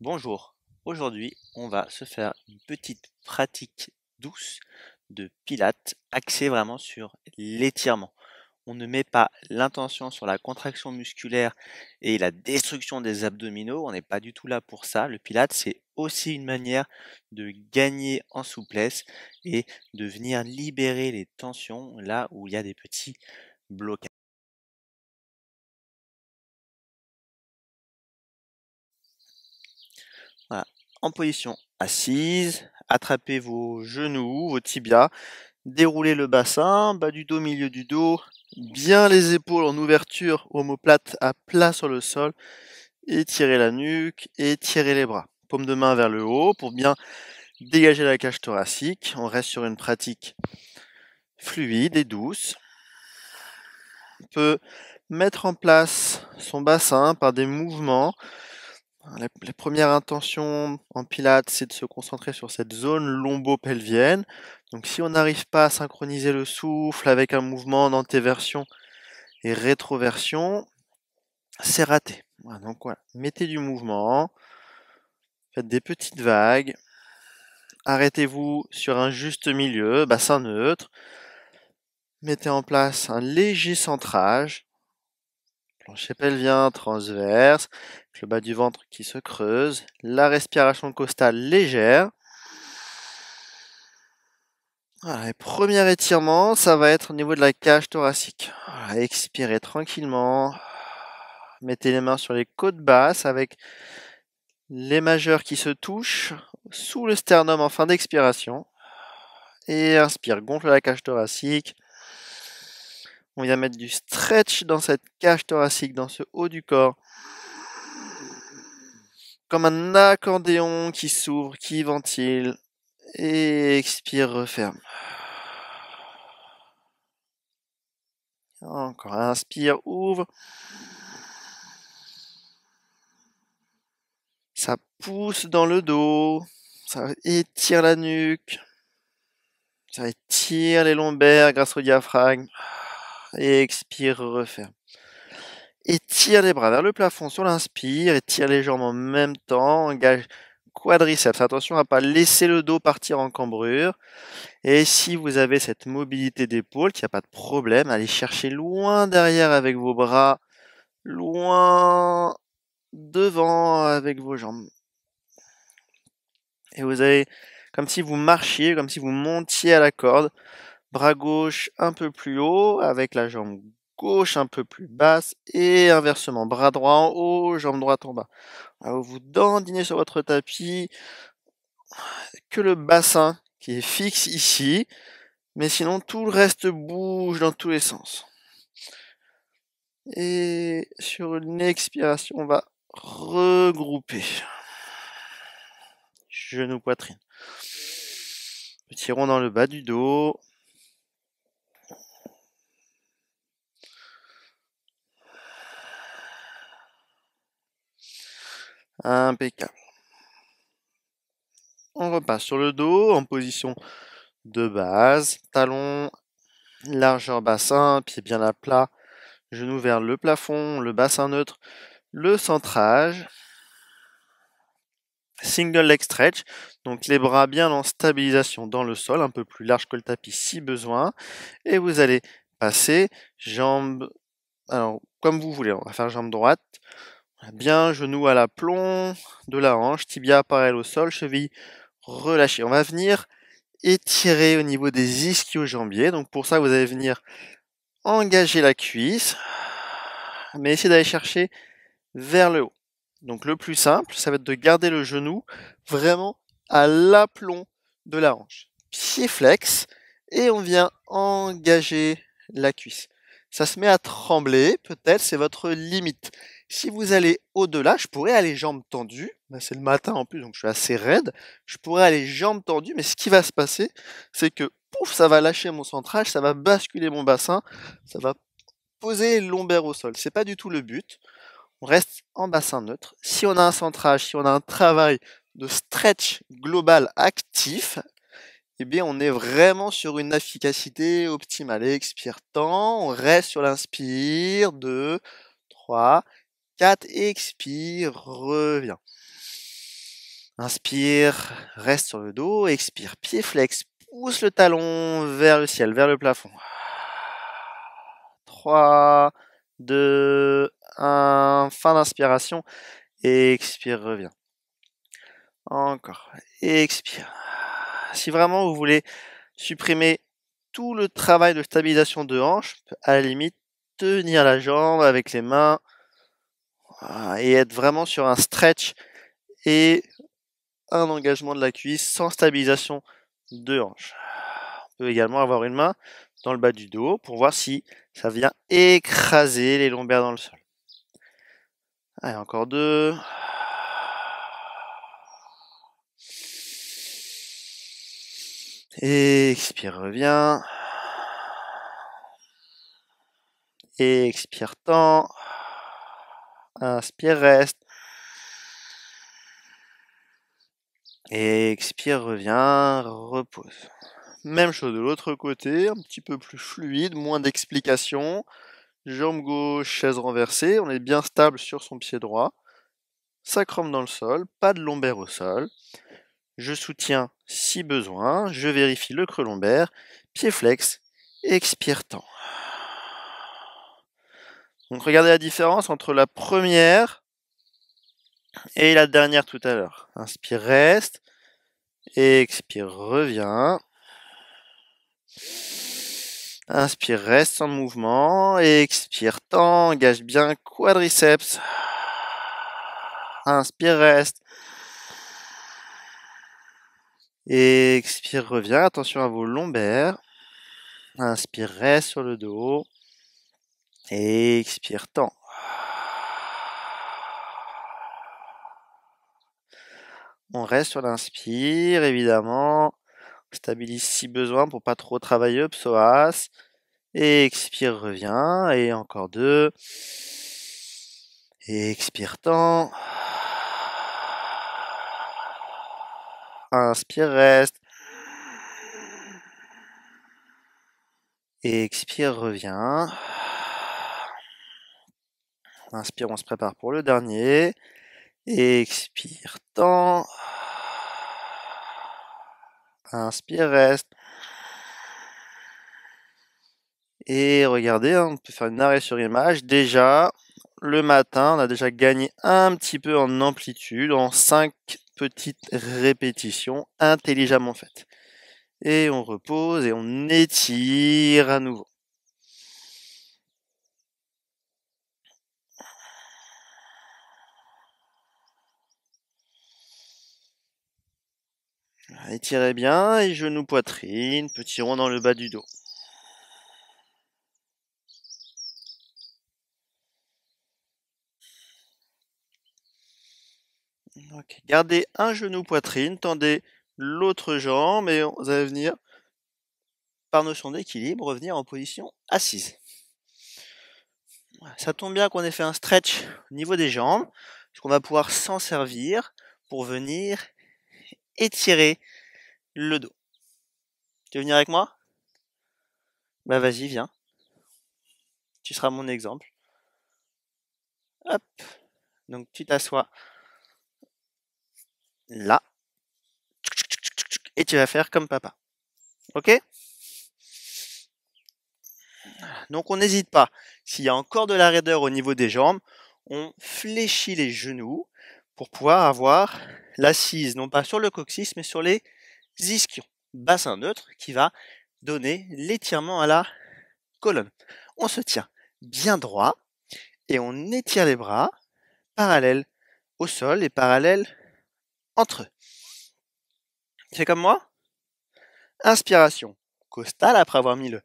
Bonjour, aujourd'hui on va se faire une petite pratique douce de pilates axée vraiment sur l'étirement. On ne met pas l'intention sur la contraction musculaire et la destruction des abdominaux, on n'est pas du tout là pour ça. Le pilates c'est aussi une manière de gagner en souplesse et de venir libérer les tensions là où il y a des petits blocages. En position assise, attrapez vos genoux, vos tibias, déroulez le bassin, bas du dos, milieu du dos, bien les épaules en ouverture, homoplate à plat sur le sol, étirez la nuque, étirez les bras. Paume de main vers le haut pour bien dégager la cage thoracique. On reste sur une pratique fluide et douce. On peut mettre en place son bassin par des mouvements la, première intention en Pilates, c'est de se concentrer sur cette zone lombo-pelvienne. Donc si on n'arrive pas à synchroniser le souffle avec un mouvement d'antéversion et rétroversion, c'est raté. donc voilà, mettez du mouvement, faites des petites vagues, arrêtez-vous sur un juste milieu, bassin neutre, mettez en place un léger centrage, plancher pelvien transverse, le bas du ventre qui se creuse, la respiration costale légère. premier étirement, ça va être au niveau de la cage thoracique. expirez tranquillement. Mettez les mains sur les côtes basses avec les majeurs qui se touchent sous le sternum en fin d'expiration. Et inspire, gonfle la cage thoracique. On vient mettre du stretch dans cette cage thoracique, dans ce haut du corps comme un accordéon qui s'ouvre, qui ventile, et expire, referme. Encore, inspire, ouvre. Ça pousse dans le dos, ça étire la nuque, ça étire les lombaires grâce au diaphragme, et expire, referme et tire les bras vers le plafond sur l'inspire et tire les jambes en même temps, engage quadriceps. Attention à pas laisser le dos partir en cambrure. Et si vous avez cette mobilité d'épaule, qu'il n'y a pas de problème, allez chercher loin derrière avec vos bras, loin devant avec vos jambes. Et vous allez, comme si vous marchiez, comme si vous montiez à la corde, bras gauche un peu plus haut avec la jambe gauche un peu plus basse et inversement, bras droit en haut, jambe droite en bas. Vous vous dandinez sur votre tapis que le bassin qui est fixe ici, mais sinon tout le reste bouge dans tous les sens. Et sur une expiration, on va regrouper genoux poitrine. Petit rond dans le bas du dos. Impeccable. On repasse sur le dos en position de base. Talon, largeur bassin, pied bien à plat, genou vers le plafond, le bassin neutre, le centrage. Single leg stretch, donc les bras bien en stabilisation dans le sol, un peu plus large que le tapis si besoin. Et vous allez passer jambe alors comme vous voulez, on va faire jambe droite, ah bien, genou à l'aplomb, de la hanche, tibia parallèle au sol, cheville relâchée. On va venir étirer au niveau des ischio-jambiers. Donc pour ça, vous allez venir engager la cuisse, mais essayer d'aller chercher vers le haut. Donc le plus simple, ça va être de garder le genou vraiment à l'aplomb de la hanche. Pied flex, et on vient engager la cuisse. Ça se met à trembler, peut-être c'est votre limite. Si vous allez au-delà, je pourrais aller jambes tendues. Bah, c'est le matin en plus, donc je suis assez raide. Je pourrais aller jambes tendues, mais ce qui va se passer, c'est que pouf, ça va lâcher mon centrage, ça va basculer mon bassin, ça va poser l'ombaire au sol. C'est pas du tout le but. On reste en bassin neutre. Si on a un centrage, si on a un travail de stretch global actif, eh bien, on est vraiment sur une efficacité optimale. Expire temps, on reste sur l'inspire, 2, 3, 4, expire, reviens. Inspire, reste sur le dos, expire, pied flex, pousse le talon vers le ciel, vers le plafond. 3, 2, 1, fin d'inspiration, expire, reviens. Encore, expire. Si vraiment vous voulez supprimer tout le travail de stabilisation de hanche, à la limite, tenir la jambe avec les mains ah, et être vraiment sur un stretch et un engagement de la cuisse sans stabilisation de hanche. On peut également avoir une main dans le bas du dos pour voir si ça vient écraser les lombaires dans le sol. Allez, encore deux. Expire, reviens. Expire, temps. Inspire, reste. Et expire, revient, repose. Même chose de l'autre côté, un petit peu plus fluide, moins d'explications. Jambe gauche, chaise renversée, on est bien stable sur son pied droit. Sacrum dans le sol, pas de lombaire au sol. Je soutiens si besoin, je vérifie le creux lombaire, pied flex, expire temps. Donc regardez la différence entre la première et la dernière tout à l'heure. Inspire, reste. Expire, reviens. Inspire, reste sans mouvement. Expire, engage bien quadriceps. Inspire, reste. Expire, reviens. Attention à vos lombaires. Inspire, reste sur le dos. Expire, temps. On reste sur l'inspire, évidemment. On stabilise si besoin pour pas trop travailler le psoas. Expire, revient. Et encore deux. Expire, temps. Inspire, reste. Expire, revient. Inspire, on se prépare pour le dernier. Expire, temps. Inspire, reste. Et regardez, hein, on peut faire une arrêt sur image. Déjà, le matin, on a déjà gagné un petit peu en amplitude, en 5 petites répétitions intelligemment faites. Et on repose et on étire à nouveau. Étirez bien et genoux poitrine, petit rond dans le bas du dos. Gardez un genou poitrine, tendez l'autre jambe et vous allez venir, par notion d'équilibre, revenir en position assise. Ça tombe bien qu'on ait fait un stretch au niveau des jambes, puisqu'on va pouvoir s'en servir pour venir étirer le dos. Tu veux venir avec moi Bah vas-y, viens. Tu seras mon exemple. Hop. Donc tu t'assois là. Et tu vas faire comme papa. Ok Donc on n'hésite pas. S'il y a encore de la raideur au niveau des jambes, on fléchit les genoux pour pouvoir avoir l'assise, non pas sur le coccyx, mais sur les Ziskion, Bassin neutre qui va donner l'étirement à la colonne. On se tient bien droit et on étire les bras parallèles au sol et parallèles entre eux. C'est comme moi Inspiration costale après avoir mis le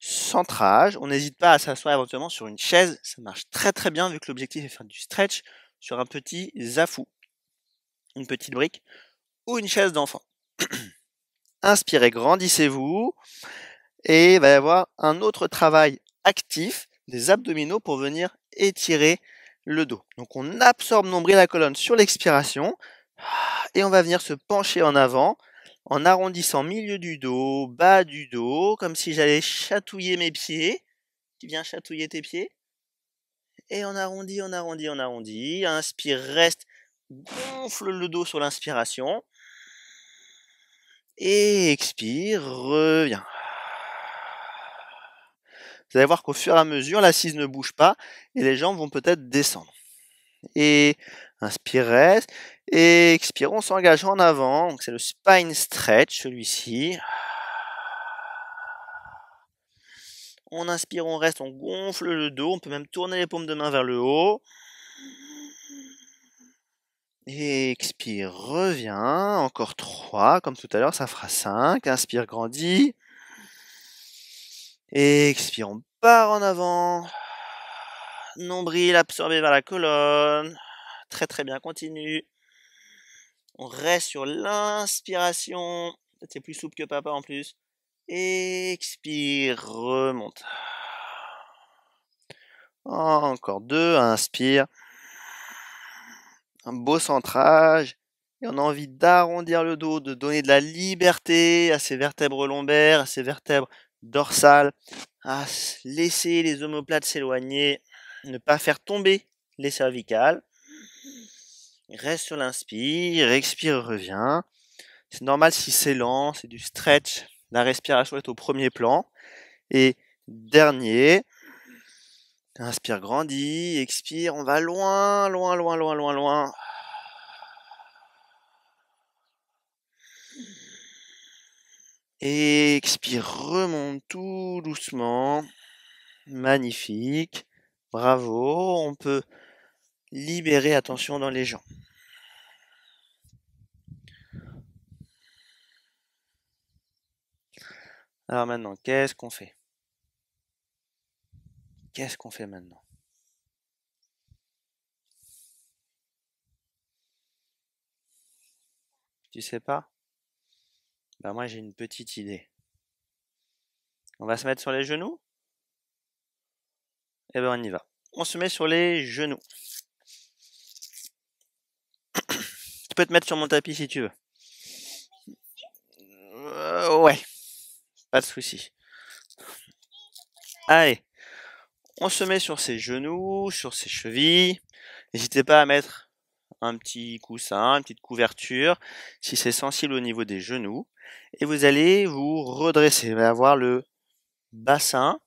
centrage. On n'hésite pas à s'asseoir éventuellement sur une chaise. Ça marche très très bien vu que l'objectif est de faire du stretch sur un petit zafou, une petite brique ou une chaise d'enfant. inspirez, grandissez-vous. Et il va y avoir un autre travail actif des abdominaux pour venir étirer le dos. Donc on absorbe nombril la colonne sur l'expiration et on va venir se pencher en avant en arrondissant milieu du dos, bas du dos, comme si j'allais chatouiller mes pieds. Tu viens chatouiller tes pieds Et on arrondit, on arrondit, on arrondit. Inspire, reste, gonfle le dos sur l'inspiration. Et expire, reviens. Vous allez voir qu'au fur et à mesure, l'assise ne bouge pas et les jambes vont peut-être descendre. Et inspire, reste. Et expire, on s'engage en avant. Donc c'est le spine stretch, celui-ci. On inspire, on reste, on gonfle le dos. On peut même tourner les paumes de main vers le haut expire, reviens. Encore 3, comme tout à l'heure, ça fera 5. Inspire, grandit. Expire, on part en avant. Nombril absorbé vers la colonne. Très très bien, continue. On reste sur l'inspiration. C'est plus souple que papa en plus. Expire, remonte. Encore deux, inspire un beau centrage, et on a envie d'arrondir le dos, de donner de la liberté à ses vertèbres lombaires, à ses vertèbres dorsales, à laisser les omoplates s'éloigner, ne pas faire tomber les cervicales. Reste sur l'inspire, expire, revient. C'est normal si c'est lent, c'est du stretch. La respiration est au premier plan. Et dernier, Inspire, grandis, expire, on va loin, loin, loin, loin, loin, loin. Expire, remonte tout doucement. Magnifique. Bravo. On peut libérer attention dans les jambes. Alors maintenant, qu'est-ce qu'on fait Qu'est-ce qu'on fait maintenant Tu sais pas Ben moi j'ai une petite idée. On va se mettre sur les genoux Eh ben on y va. On se met sur les genoux. tu peux te mettre sur mon tapis si tu veux. Euh, ouais. Pas de souci. Allez. On se met sur ses genoux, sur ses chevilles. N'hésitez pas à mettre un petit coussin, une petite couverture, si c'est sensible au niveau des genoux. Et vous allez vous redresser. Vous allez avoir le bassin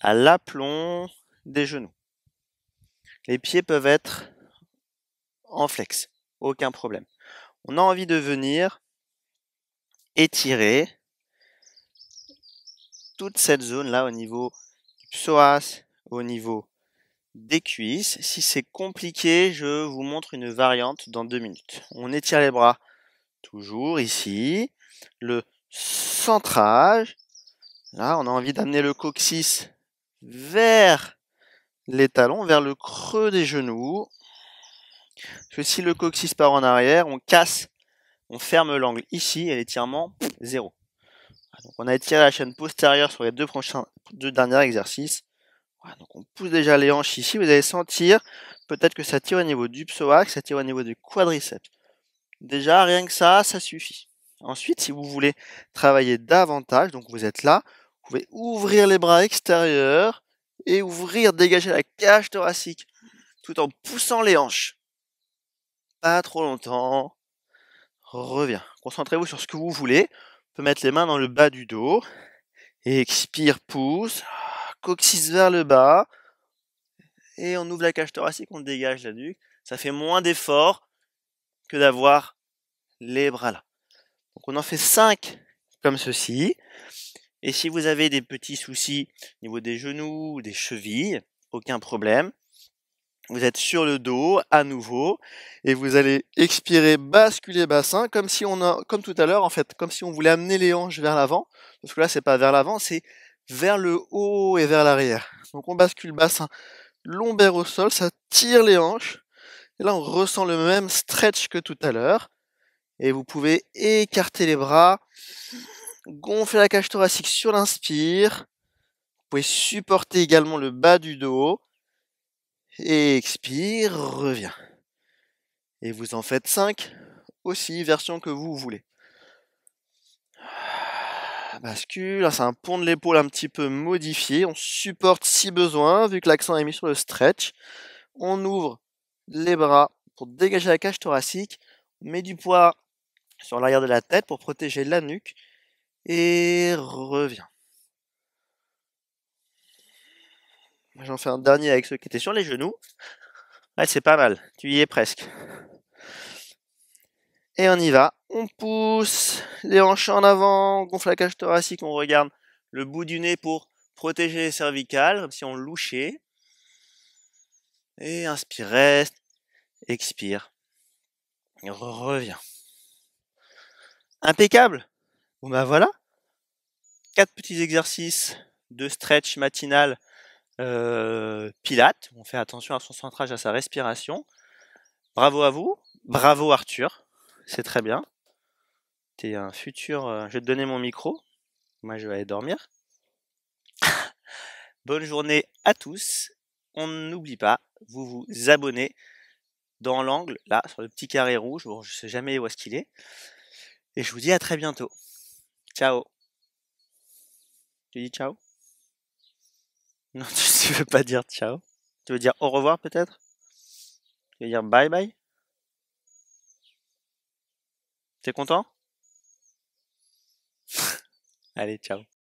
à l'aplomb des genoux. Les pieds peuvent être en flex, aucun problème. On a envie de venir étirer toute cette zone-là au niveau du psoas, au niveau des cuisses. Si c'est compliqué, je vous montre une variante dans deux minutes. On étire les bras toujours ici. Le centrage. Là, on a envie d'amener le coccyx vers les talons, vers le creux des genoux. Parce si le coccyx part en arrière, on casse, on ferme l'angle ici et l'étirement, zéro. on a étiré la chaîne postérieure sur les deux, prochains, deux derniers exercices donc on pousse déjà les hanches ici, vous allez sentir peut-être que ça tire au niveau du psoas, ça tire au niveau du quadriceps. Déjà, rien que ça, ça suffit. Ensuite, si vous voulez travailler davantage, donc vous êtes là, vous pouvez ouvrir les bras extérieurs et ouvrir, dégager la cage thoracique tout en poussant les hanches. Pas trop longtemps. Reviens. Concentrez-vous sur ce que vous voulez. On peut mettre les mains dans le bas du dos. Expire, pousse coccyx vers le bas, et on ouvre la cage thoracique, on dégage la nuque. Ça fait moins d'efforts que d'avoir les bras là. Donc on en fait 5 comme ceci. Et si vous avez des petits soucis au niveau des genoux ou des chevilles, aucun problème. Vous êtes sur le dos à nouveau et vous allez expirer, basculer bassin comme si on comme tout à l'heure en fait, comme si on voulait amener les hanches vers l'avant. Parce que là c'est pas vers l'avant, c'est vers le haut et vers l'arrière. Donc on bascule bassin hein. lombaire au sol, ça tire les hanches. Et là, on ressent le même stretch que tout à l'heure. Et vous pouvez écarter les bras, gonfler la cage thoracique sur l'inspire. Vous pouvez supporter également le bas du dos. Et expire, revient. Et vous en faites 5 aussi, version que vous voulez bascule, hein, c'est un pont de l'épaule un petit peu modifié, on supporte si besoin, vu que l'accent est mis sur le stretch, on ouvre les bras pour dégager la cage thoracique, on met du poids sur l'arrière de la tête pour protéger la nuque, et revient. J'en fais un dernier avec ceux qui étaient sur les genoux. Ouais, c'est pas mal, tu y es presque. Et on y va. On pousse les hanches en avant, on gonfle la cage thoracique, on regarde le bout du nez pour protéger les cervicales, comme si on louchait. Et inspire, reste, expire. Et reviens. Impeccable. Bon ben voilà. Quatre petits exercices de stretch matinal euh, pilate. On fait attention à son centrage, à sa respiration. Bravo à vous. Bravo Arthur c'est très bien. T'es un futur. Euh, je vais te donner mon micro. Moi, je vais aller dormir. Bonne journée à tous. On n'oublie pas, vous vous abonnez dans l'angle, là, sur le petit carré rouge. Bon, je sais jamais où est-ce qu'il est. Et je vous dis à très bientôt. Ciao. Tu dis ciao Non, tu veux pas dire ciao. Tu veux dire au revoir peut-être Tu veux dire bye bye T'es content Allez, ciao.